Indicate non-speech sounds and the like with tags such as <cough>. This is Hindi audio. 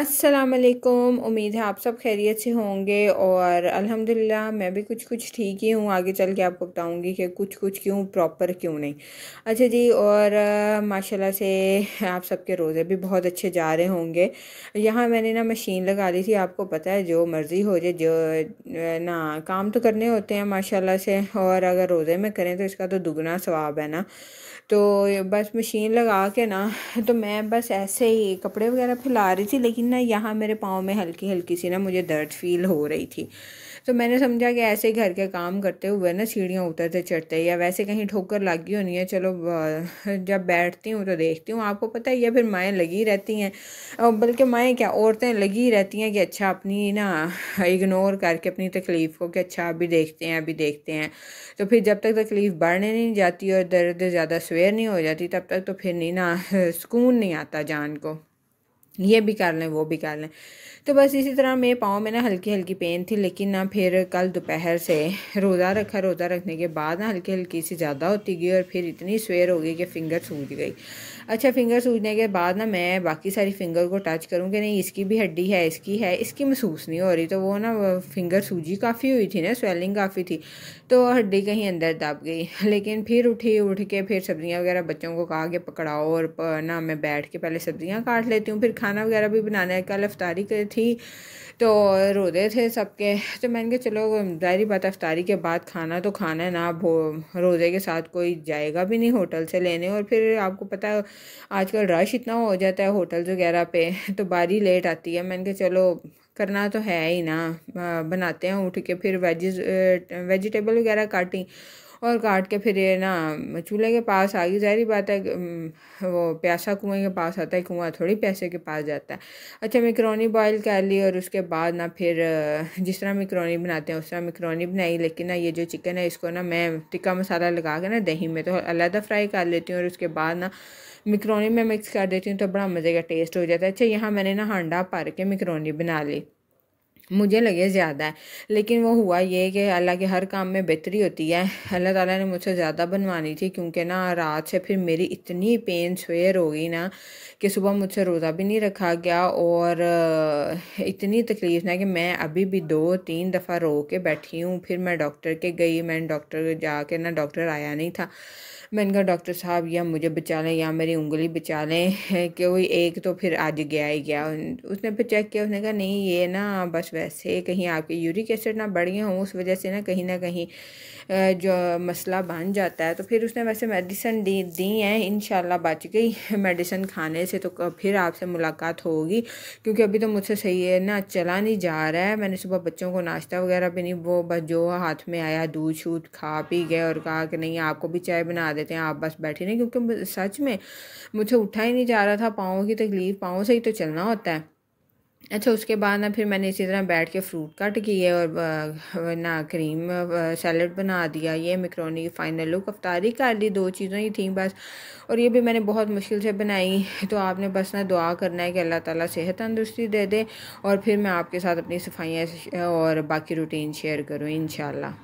असलकुम उम्मीद है आप सब खैरियत से होंगे और अल्हम्दुलिल्लाह मैं भी कुछ कुछ ठीक ही हूँ आगे चल के आपको बताऊँगी कि कुछ कुछ क्यों प्रॉपर क्यों नहीं अच्छा जी और माशाल्लाह से आप सबके रोज़े भी बहुत अच्छे जा रहे होंगे यहाँ मैंने ना मशीन लगा ली थी आपको पता है जो मर्ज़ी हो जाए जो ना काम तो करने होते हैं माशाला से और अगर रोज़े में करें तो इसका तो दुगना स्वाब है ना तो बस मशीन लगा के ना तो मैं बस ऐसे ही कपड़े वगैरह फैला रही थी लेकिन लेकिन ना यहाँ मेरे पाँव में हल्की हल्की सी ना मुझे दर्द फील हो रही थी तो मैंने समझा कि ऐसे ही घर के काम करते हुए ना सीढ़ियाँ उतरते चढ़ते या वैसे कहीं ठोकर लगी होनी है चलो जब बैठती हूँ तो देखती हूँ आपको पता है या फिर माएँ लगी रहती हैं बल्कि माएँ क्या औरतें लगी रहती हैं कि अच्छा अपनी ना इग्नोर करके अपनी तकलीफ़ को कि अच्छा अभी देखते हैं अभी देखते हैं तो फिर जब तक तकलीफ़ बढ़ने नहीं जाती और दर्द ज़्यादा स्वेयर नहीं हो जाती तब तक तो फिर नहीं ना <laughs> सुकून नहीं आता जान को ये भी कर लें वो भी कर लें तो बस इसी तरह मेरे पाँव में ना हल्की हल्की पेन थी लेकिन ना फिर कल दोपहर से रोज़ा रखा रोज़ा रखने के बाद ना हल्की हल्की सी ज़्यादा होती गई और फिर इतनी स्वेर हो गई कि फ़िंगर सूझ गई अच्छा फिंगर सूजने के बाद ना मैं बाकी सारी फिंगर को टच करूँ कि नहीं इसकी भी हड्डी है इसकी है इसकी महसूस नहीं हो रही तो वो ना फिंगर सूजी काफ़ी हुई थी ना स्वेलिंग काफ़ी थी तो हड्डी कहीं अंदर दब गई लेकिन फिर उठी उठ के फिर सब्ज़ियाँ वगैरह बच्चों को कहा कि पकड़ाओ और ना मैं बैठ के पहले सब्ज़ियाँ काट लेती हूँ फिर खाना वगैरह भी बनाना है कल अफ्तारी कर थी तो रोदे थे सबके तो मैंने कहा चलो जाहिर बात अफ्तारी के बाद खाना तो खाना है ना रोज़े के साथ कोई जाएगा भी नहीं होटल से लेने और फिर आपको पता है आजकल रश इतना हो जाता है होटल्स वगैरह पे तो बारी लेट आती है मैंने कहा चलो करना तो है ही ना बनाते हैं उठ के फिर वेजिज वेजिटेबल वगैरह काटी और काट के फिर ये ना चूल्हे के पास आ गई जाहिर बात है वो प्यासा कुएं के पास आता है कुआँ थोड़ी प्यासे के पास जाता है अच्छा मिक्रोनी बॉयल कर ली और उसके बाद ना फिर जिस तरह मिक्रोनी बनाते हैं उस तरह मिक्रोनी बनाई लेकिन ना ये जो चिकन है इसको ना मैं टिक्का मसाला लगा के ना दही में तो अलहदा फ्राई कर लेती हूँ और उसके बाद ना मिक्रोनी में मिक्स कर देती हूँ तो बड़ा मज़े का टेस्ट हो जाता है अच्छा यहाँ मैंने ना हांडा भर के मिक्रोनी बना ली मुझे लगे ज़्यादा है लेकिन वो हुआ ये कि अल्लाह के हर काम में बेहतरी होती है अल्लाह ताला ने मुझसे ज़्यादा बनवानी थी क्योंकि ना रात से फिर मेरी इतनी पेन शेयर हो गई ना कि सुबह मुझसे रोज़ा भी नहीं रखा गया और इतनी तकलीफ़ ना कि मैं अभी भी दो तीन दफ़ा रो के बैठी हूँ फिर मैं डॉक्टर के गई मैंने डॉक्टर जाके ना डॉक्टर आया नहीं था मैंने कहा डॉक्टर साहब या मुझे बचा लें या मेरी उंगली बचा लें <laughs> कि एक तो फिर आज गया ही गया उसने फिर चेक किया उसने कहा नहीं ये ना बस वैसे कहीं आपके यूरिक एसिड ना बढ़ गए हों उस वजह से ना कहीं ना कहीं जो मसला बन जाता है तो फिर उसने वैसे मेडिसिन दी दी हैं इन बच गई मेडिसिन खाने से तो फिर आपसे मुलाकात होगी क्योंकि अभी तो मुझसे सही है ना चला नहीं जा रहा है मैंने सुबह बच्चों को नाश्ता वगैरह भी नहीं वो बस जो हाथ में आया दूध शूध खा पी गए और कहा कि नहीं आपको भी चाय बना देते हैं आप बस बैठे नहीं क्योंकि सच में मुझे उठा ही नहीं जा रहा था पाँव की तकलीफ़ पाँव से ही तो चलना होता है अच्छा उसके बाद ना फिर मैंने इसी तरह बैठ के फ्रूट कट किए और ना क्रीम सैलड बना दिया ये मिक्रोनी फाइनल लुक अफ्तारी कर ली दो चीज़ों ही थी बस और ये भी मैंने बहुत मुश्किल से बनाई तो आपने बस ना दुआ करना है कि अल्लाह ताला सेहत तंदुरुस्ती दे दे और फिर मैं आपके साथ अपनी सफाइयाँ और बाकी रूटीन शेयर करूँ इन